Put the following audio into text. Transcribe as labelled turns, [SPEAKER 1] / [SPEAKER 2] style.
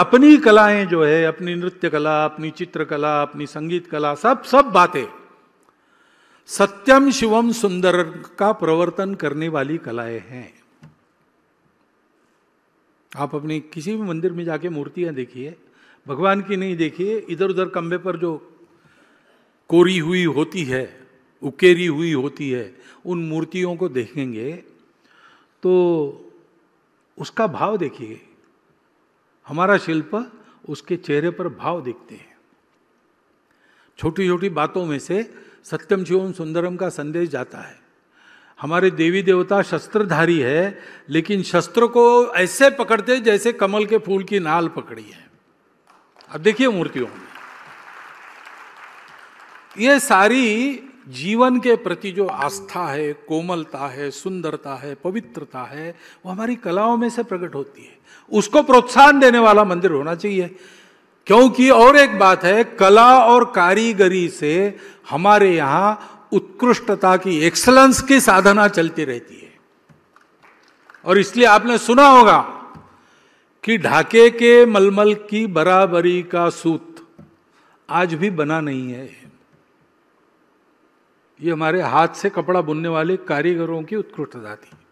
[SPEAKER 1] अपनी कलाएं जो है अपनी नृत्य कला अपनी चित्रकला अपनी संगीत कला सब सब बातें सत्यम शिवम सुंदर का प्रवर्तन करने वाली कलाएं हैं आप अपने किसी भी मंदिर में जाके मूर्तियां देखिए भगवान की नहीं देखिए इधर उधर कंबे पर जो कोरी हुई होती है उकेरी हुई होती है उन मूर्तियों को देखेंगे तो उसका भाव देखिए हमारा शिल्प उसके चेहरे पर भाव दिखते हैं छोटी छोटी बातों में से सत्यम शिवम सुंदरम का संदेश जाता है हमारे देवी देवता शस्त्रधारी है लेकिन शस्त्र को ऐसे पकड़ते जैसे कमल के फूल की नाल पकड़ी है अब देखिए मूर्तियों में ये सारी जीवन के प्रति जो आस्था है कोमलता है सुंदरता है पवित्रता है वो हमारी कलाओं में से प्रकट होती है उसको प्रोत्साहन देने वाला मंदिर होना चाहिए क्योंकि और एक बात है कला और कारीगरी से हमारे यहां उत्कृष्टता की एक्सलेंस की साधना चलती रहती है और इसलिए आपने सुना होगा कि ढाके के मलमल की बराबरी का सूत आज भी बना नहीं है ये हमारे हाथ से कपड़ा बुनने वाले कारीगरों की उत्कृष्टता थी